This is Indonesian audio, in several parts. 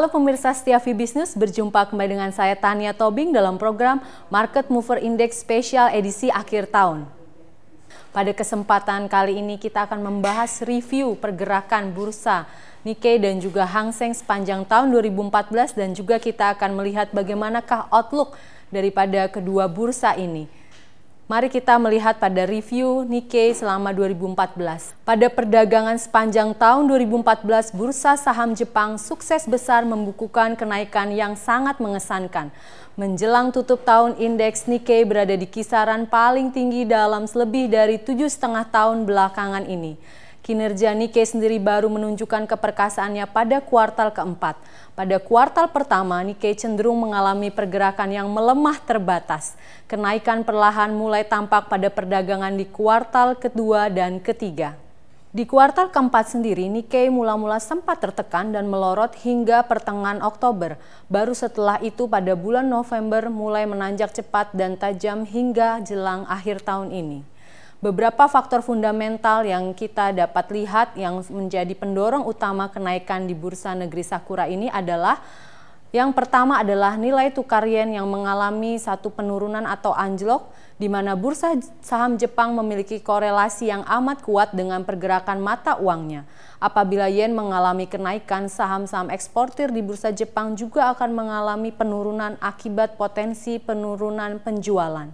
Halo pemirsa Setiavi Bisnis, berjumpa kembali dengan saya Tania Tobing dalam program Market Mover Index Special edisi akhir tahun. Pada kesempatan kali ini kita akan membahas review pergerakan bursa Nikkei dan juga Hang Seng sepanjang tahun 2014 dan juga kita akan melihat bagaimanakah outlook daripada kedua bursa ini. Mari kita melihat pada review Nikkei selama 2014. Pada perdagangan sepanjang tahun 2014, bursa saham Jepang sukses besar membukukan kenaikan yang sangat mengesankan. Menjelang tutup tahun, indeks Nikkei berada di kisaran paling tinggi dalam lebih dari tujuh setengah tahun belakangan ini. Kinerja Nikkei sendiri baru menunjukkan keperkasaannya pada kuartal keempat. Pada kuartal pertama, Nikkei cenderung mengalami pergerakan yang melemah terbatas. Kenaikan perlahan mulai tampak pada perdagangan di kuartal kedua dan ketiga. Di kuartal keempat sendiri, Nikkei mula-mula sempat tertekan dan melorot hingga pertengahan Oktober. Baru setelah itu pada bulan November mulai menanjak cepat dan tajam hingga jelang akhir tahun ini beberapa faktor fundamental yang kita dapat lihat yang menjadi pendorong utama kenaikan di Bursa Negeri Sakura ini adalah yang pertama adalah nilai tukar yen yang mengalami satu penurunan atau anjlok, di mana bursa saham Jepang memiliki korelasi yang amat kuat dengan pergerakan mata uangnya. Apabila yen mengalami kenaikan, saham-saham eksportir di bursa Jepang juga akan mengalami penurunan akibat potensi penurunan penjualan.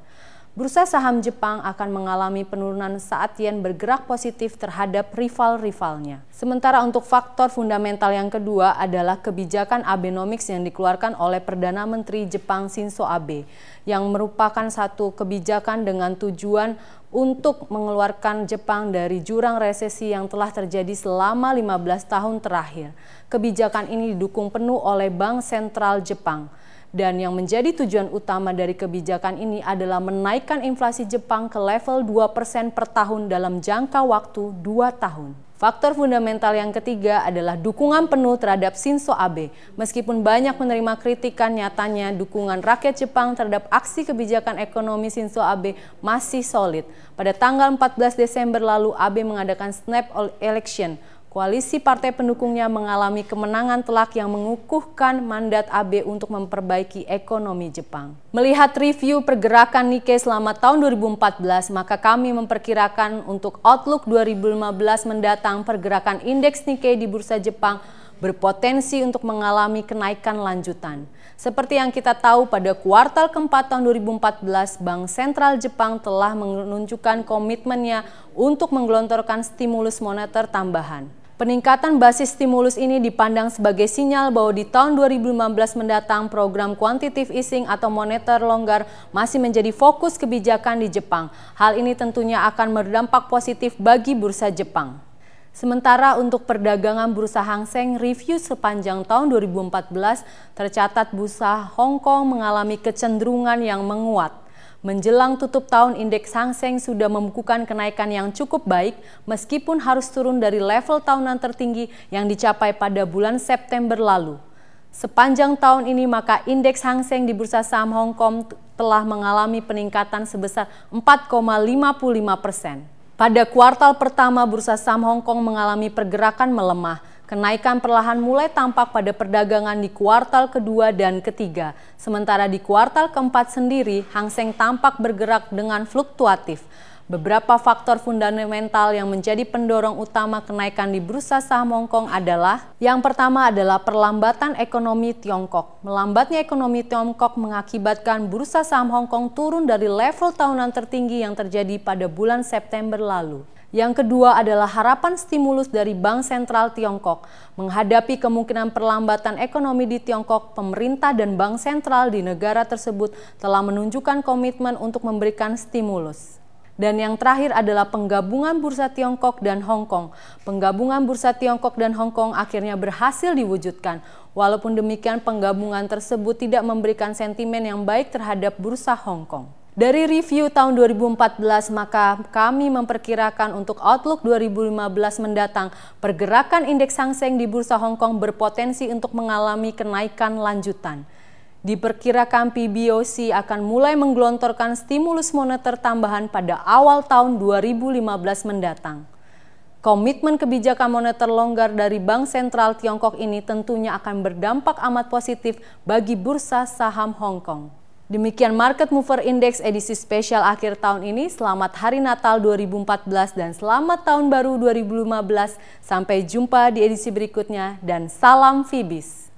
Bursa saham Jepang akan mengalami penurunan saat yen bergerak positif terhadap rival-rivalnya. Sementara untuk faktor fundamental yang kedua adalah kebijakan Abenomics yang dikeluarkan oleh Perdana Menteri Jepang Shinzo Abe yang merupakan satu kebijakan dengan tujuan untuk mengeluarkan Jepang dari jurang resesi yang telah terjadi selama 15 tahun terakhir. Kebijakan ini didukung penuh oleh Bank Sentral Jepang. Dan yang menjadi tujuan utama dari kebijakan ini adalah menaikkan inflasi Jepang ke level 2% per tahun dalam jangka waktu 2 tahun. Faktor fundamental yang ketiga adalah dukungan penuh terhadap Shinzo Abe. Meskipun banyak menerima kritikan nyatanya, dukungan rakyat Jepang terhadap aksi kebijakan ekonomi Shinzo Abe masih solid. Pada tanggal 14 Desember lalu, Abe mengadakan snap election Koalisi partai pendukungnya mengalami kemenangan telak yang mengukuhkan mandat AB untuk memperbaiki ekonomi Jepang. Melihat review pergerakan Nikkei selama tahun 2014, maka kami memperkirakan untuk outlook 2015 mendatang pergerakan indeks Nikkei di Bursa Jepang berpotensi untuk mengalami kenaikan lanjutan. Seperti yang kita tahu pada kuartal keempat tahun 2014, Bank Sentral Jepang telah menunjukkan komitmennya untuk menggelontorkan stimulus moneter tambahan. Peningkatan basis stimulus ini dipandang sebagai sinyal bahwa di tahun 2015 mendatang program quantitative easing atau moneter longgar masih menjadi fokus kebijakan di Jepang. Hal ini tentunya akan berdampak positif bagi bursa Jepang. Sementara untuk perdagangan bursa Hang Seng review sepanjang tahun 2014 tercatat bursa Hong Kong mengalami kecenderungan yang menguat. Menjelang tutup tahun, indeks Hang Seng sudah membukukan kenaikan yang cukup baik meskipun harus turun dari level tahunan tertinggi yang dicapai pada bulan September lalu. Sepanjang tahun ini maka indeks Hang Seng di Bursa Saham Hong Kong telah mengalami peningkatan sebesar 4,55 persen. Pada kuartal pertama, Bursa Saham Hong Kong mengalami pergerakan melemah Kenaikan perlahan mulai tampak pada perdagangan di kuartal kedua dan ketiga. Sementara di kuartal keempat sendiri, Hang Seng tampak bergerak dengan fluktuatif. Beberapa faktor fundamental yang menjadi pendorong utama kenaikan di bursa saham Hong Kong adalah yang pertama adalah perlambatan ekonomi Tiongkok. Melambatnya ekonomi Tiongkok mengakibatkan bursa saham Hong Kong turun dari level tahunan tertinggi yang terjadi pada bulan September lalu. Yang kedua adalah harapan stimulus dari Bank Sentral Tiongkok. Menghadapi kemungkinan perlambatan ekonomi di Tiongkok, pemerintah dan bank sentral di negara tersebut telah menunjukkan komitmen untuk memberikan stimulus. Dan yang terakhir adalah penggabungan bursa Tiongkok dan Hong Kong. Penggabungan bursa Tiongkok dan Hong Kong akhirnya berhasil diwujudkan. Walaupun demikian, penggabungan tersebut tidak memberikan sentimen yang baik terhadap bursa Hong Kong. Dari review tahun 2014, maka kami memperkirakan untuk outlook 2015 mendatang, pergerakan indeks Hang Seng di Bursa Hong Kong berpotensi untuk mengalami kenaikan lanjutan. Diperkirakan PBOC akan mulai menggelontorkan stimulus moneter tambahan pada awal tahun 2015 mendatang. Komitmen kebijakan moneter longgar dari Bank Sentral Tiongkok ini tentunya akan berdampak amat positif bagi bursa saham Hong Kong. Demikian Market Mover Index edisi spesial akhir tahun ini. Selamat Hari Natal 2014 dan selamat Tahun Baru 2015. Sampai jumpa di edisi berikutnya dan salam Fibis.